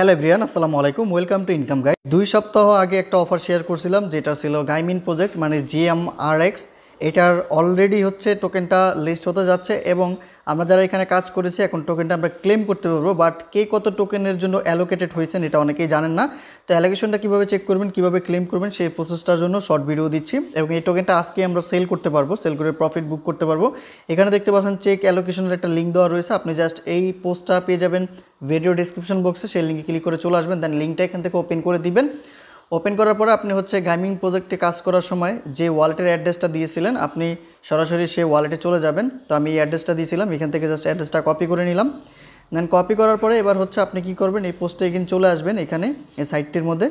hello everyone আসসালামু আলাইকুম welcome to income guide দুই সপ্তাহ আগে একটা অফার শেয়ার করছিলাম যেটা ছিল গাইমিন প্রজেক্ট মানে জিএম আর এক্স এটার অলরেডি হচ্ছে টোকেনটা লিস্ট হতে যাচ্ছে এবং আমরা যারা এখানে কাজ করেছি এখন টোকেনটা আমরা ক্লেম করতে পারবো বাট কে কত টোকেনের জন্য অ্যালোকেটেড হয়েছেন এটা অনেকেই জানেন না তো অ্যালোকেশনটা কীভাবে চেক করবেন কীভাবে ক্লেম করবেন সেই প্রসেসটার জন্য শর্ট ভিডিও দিচ্ছি এবং এই টোকেনটা আজকে আমরা সেল করতে পারবো সেল করে প্রফিট বুক করতে পারবো এখানে দেখতে পাচ্ছেন চেক অ্যালোকেশনের একটা লিঙ্ক দেওয়া রয়েছে আপনি জাস্ট এই পোস্টটা পেয়ে যাবেন ভিডিও ডিসক্রিপশন বক্সে সেই লিঙ্কে ক্লিক করে চলে আসবেন দেন লিঙ্কটা এখান থেকে ওপেন করে দিবেন ওপেন করার পরে আপনি হচ্ছে গাইমিং প্রজেক্টে কাজ করার সময় যে ওয়ালেটের অ্যাড্রেসটা দিয়েছিলেন আপনি সরাসরি সেই ওয়ালেটে চলে যাবেন তো আমি এই অ্যাড্রেসটা দিয়েছিলাম এখান থেকে জাস্ট অ্যাড্রেসটা কপি করে নিলাম দেন কপি করার পরে এবার হচ্ছে আপনি কি করবেন এই পোস্টে এখানে চলে আসবেন এখানে এই সাইটটির মধ্যে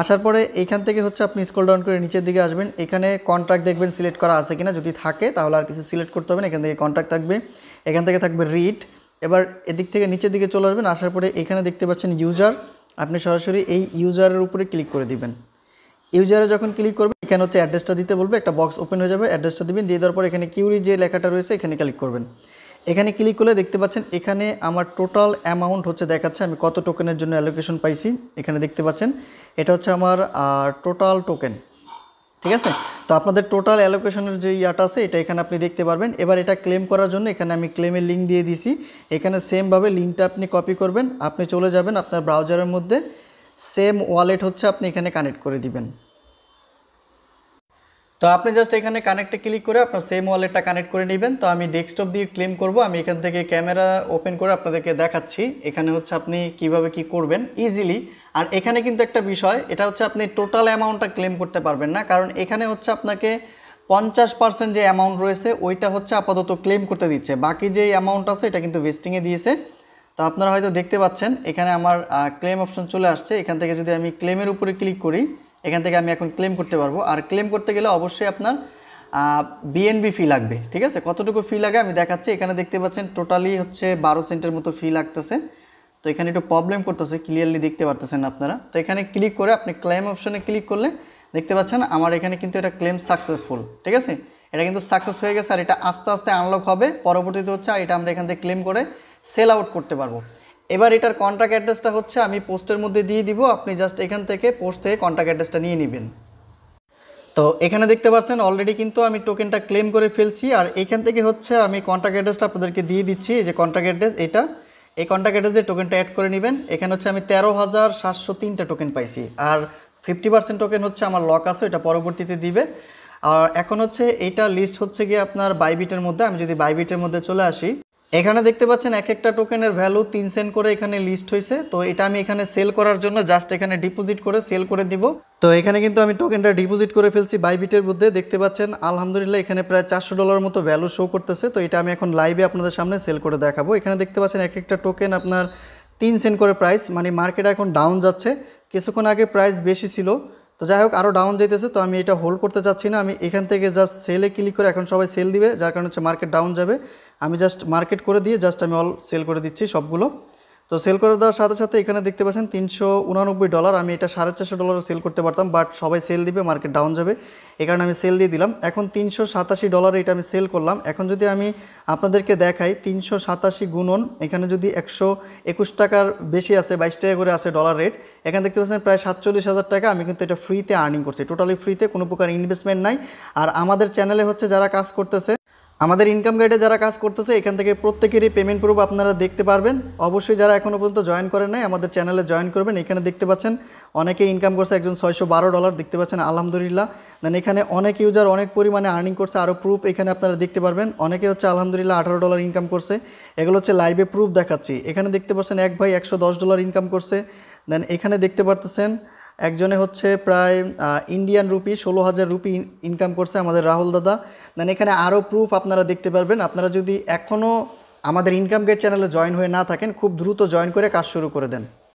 আসার পরে এখান থেকে হচ্ছে আপনি স্কোল ডাউন করে নিচের দিকে আসবেন এখানে কন্ট্রাক্ট দেখবেন সিলেক্ট করা আছে কিনা যদি থাকে তাহলে আর কিছু সিলেক্ট করতে হবে না এখান থেকে কন্ট্রাক্ট থাকবে এখান থেকে থাকবে রিট এবার এদিক থেকে নিচের দিকে চলে আসবেন আসার পরে এখানে দেখতে পাচ্ছেন ইউজার আপনি সরাসরি এই ইউজারের উপরে ক্লিক করে দিবেন ইউজারে যখন ক্লিক করবেন এখানে হচ্ছে অ্যাড্রেসটা দিতে বলবে একটা বক্স ওপেন হয়ে যাবে অ্যাড্রেসটা দিবেন দিয়ে দেওয়ার পর এখানে কিউরি যে লেখাটা রয়েছে এখানে ক্লিক করবেন এখানে ক্লিক করলে দেখতে পাচ্ছেন এখানে আমার টোটাল অ্যামাউন্ট হচ্ছে দেখাচ্ছে আমি কত টোকেনের জন্য অ্যালোকেশন পাইছি এখানে দেখতে পাচ্ছেন এটা হচ্ছে আমার টোটাল টোকেন ঠিক আছে তো আপনাদের টোটাল অ্যালোকেশনের যে ইয়াটা আছে এটা এখানে আপনি দেখতে পারবেন এবার এটা ক্লেম করার জন্য এখানে আমি ক্লেমের লিঙ্ক দিয়ে দিছি এখানে সেমভাবে লিঙ্কটা আপনি কপি করবেন আপনি চলে যাবেন আপনার ব্রাউজারের মধ্যে সেম ওয়ালেট হচ্ছে আপনি এখানে কানেক্ট করে দিবেন তো আপনি জাস্ট এখানে কানেক্টে ক্লিক করে আপনার সেম ওয়ালেটটা কানেক্ট করে নেবেন তো আমি ডেস্কটপ দিয়ে ক্লেম করব আমি এখান থেকে ক্যামেরা ওপেন করে আপনাদেরকে দেখাচ্ছি এখানে হচ্ছে আপনি কিভাবে কি করবেন ইজিলি আর এখানে কিন্তু একটা বিষয় এটা হচ্ছে আপনি টোটাল অ্যামাউন্টটা ক্লেম করতে পারবেন না কারণ এখানে হচ্ছে আপনাকে পঞ্চাশ পার্সেন্ট যে অ্যামাউন্ট রয়েছে ওইটা হচ্ছে আপাতত ক্লেম করতে দিচ্ছে বাকি যে অ্যামাউন্ট আছে এটা কিন্তু ওয়েস্টিংয়ে দিয়েছে তো আপনারা হয়তো দেখতে পাচ্ছেন এখানে আমার ক্লেম অপশন চলে আসছে এখান থেকে যদি আমি ক্লেমের উপরে ক্লিক করি এখান থেকে আমি এখন ক্লেম করতে পারবো আর ক্লেম করতে গেলে অবশ্যই আপনার বিএনবি ফি লাগবে ঠিক আছে কতটুকু ফি লাগে আমি দেখাচ্ছি এখানে দেখতে পাচ্ছেন টোটালি হচ্ছে বারো সেন্টের মতো ফি লাগতেছে তো এখানে একটু প্রবলেম করতেছে ক্লিয়ারলি দেখতে পারতেছেন আপনারা তো এখানে ক্লিক করে আপনি ক্লেম অপশনে ক্লিক করলে দেখতে পাচ্ছেন আমার এখানে কিন্তু এটা ক্লেম সাকসেসফুল ঠিক আছে এটা কিন্তু সাকসেস হয়ে গেছে আর এটা আস্তে আস্তে আনলক হবে পরবর্তীতে হচ্ছে এটা আমরা এখান থেকে ক্লেম করে সেল আউট করতে পারবো এবার এটার কন্ট্রাক্ট অ্যাড্রেসটা হচ্ছে আমি পোস্টের মধ্যে দিয়ে দিব আপনি জাস্ট এখান থেকে পোস্ট থেকে কন্ট্রাক্ট অ্যাড্রেসটা নিয়ে নেবেন তো এখানে দেখতে পাচ্ছেন অলরেডি কিন্তু আমি টোকেনটা ক্লেম করে ফেলছি আর এখান থেকে হচ্ছে আমি কন্ট্রাক্ট অ্যাড্রেসটা আপনাদেরকে দিয়ে দিচ্ছি এই যে কন্ট্রাক্ট অ্যাড্রেস এটা এই কন্ট্যাক্ট অ্যাড্রেস দিয়ে টোকেনটা অ্যাড করে নেবেন এখানে হচ্ছে আমি তেরো হাজার সাতশো তিনটা টোকেন পাইছি আর ফিফটি পার্সেন্ট টোকেন হচ্ছে আমার লক আছে এটা পরবর্তীতে দিবে আর এখন হচ্ছে এটা লিস্ট হচ্ছে গিয়ে আপনার বাইবিটের মধ্যে আমি যদি বাইবিটের মধ্যে চলে আসি এখানে দেখতে পাচ্ছেন এক একটা টোকেনের ভ্যালু তিন সেন্ট করে এখানে লিস্ট হয়েছে তো এটা আমি এখানে সেল করার জন্য জাস্ট এখানে ডিপোজিট করে সেল করে দিব তো এখানে কিন্তু আমি টোকেনটা ডিপোজিট করে ফেলছি বাইবিটের মধ্যে দেখতে পাচ্ছেন আলহামদুলিল্লাহ এখানে প্রায় চারশো ডলার মতো ভ্যালু শো করতেছে তো এটা আমি এখন লাইভে আপনাদের সামনে সেল করে দেখাবো এখানে দেখতে পাচ্ছেন এক একটা টোকেন আপনার তিন সেন্ট করে প্রাইস মানে মার্কেট এখন ডাউন যাচ্ছে কিছুক্ষণ আগে প্রাইস বেশি ছিল তো যাই হোক আরও ডাউন যেতেছে তো আমি এটা হোল্ড করতে চাচ্ছি না আমি এখান থেকে জাস্ট সেলে ক্লিক করে এখন সবাই সেল দিবে যার কারণে হচ্ছে মার্কেট ডাউন যাবে আমি জাস্ট মার্কেট করে দিয়ে জাস্ট আমি অল সেল করে দিচ্ছি সবগুলো তো সেল করে দেওয়ার সাথে সাথে এখানে দেখতে পাচ্ছেন তিনশো উনানব্বই ডলার আমি এটা সাড়ে চারশো ডলারও সেল করতে পারতাম বাট সবাই সেল দিবে মার্কেট ডাউন যাবে এ কারণে আমি সেল দিয়ে দিলাম এখন তিনশো সাতাশি ডলারে এটা আমি সেল করলাম এখন যদি আমি আপনাদেরকে দেখাই তিনশো সাতাশি গুণন এখানে যদি একশো একুশ টাকার বেশি আছে বাইশ টাকা করে আছে ডলার রেট এখানে দেখতে পাচ্ছেন প্রায় সাতচল্লিশ হাজার টাকা আমি কিন্তু এটা ফ্রিতে আর্নিং করছি টোটালি ফ্রিতে কোনো প্রকার ইনভেস্টমেন্ট নাই আর আমাদের চ্যানেলে হচ্ছে যারা কাজ করতেছে আমাদের ইনকাম গাইডে যারা কাজ করতেছে এখান থেকে প্রত্যেকেরই পেমেন্ট প্রুফ আপনারা দেখতে পারবেন অবশ্যই যারা এখনও পর্যন্ত জয়েন করেন নাই আমাদের চ্যানেলে জয়েন করবেন এখানে দেখতে পাচ্ছেন অনেকে ইনকাম করছে একজন ছয়শো বারো ডলার দেখতে পাচ্ছেন আলহামদুলিল্লাহ দেন এখানে অনেক ইউজার অনেক পরিমাণে আর্নিং করছে আরও প্রুফ এখানে আপনারা দেখতে পারবেন অনেকে হচ্ছে আলহামদুলিল্লাহ আঠারো ডলার ইনকাম করছে এগুলো হচ্ছে লাইভে প্রুফ দেখাচ্ছি এখানে দেখতে পাচ্ছেন এক ভাই একশো দশ ডলার ইনকাম করছে দেন এখানে দেখতে পারতেছেন একজনে হচ্ছে প্রায় ইন্ডিয়ান রুপি ষোলো হাজার রুপি ইনকাম করছে আমাদের রাহুল দাদা দেন এখানে আরও প্রুফ আপনারা দেখতে পারবেন আপনারা যদি এখনও আমাদের ইনকাম গেট চ্যানেলে জয়েন হয়ে না থাকেন খুব দ্রুত জয়েন করে কাজ শুরু করে দেন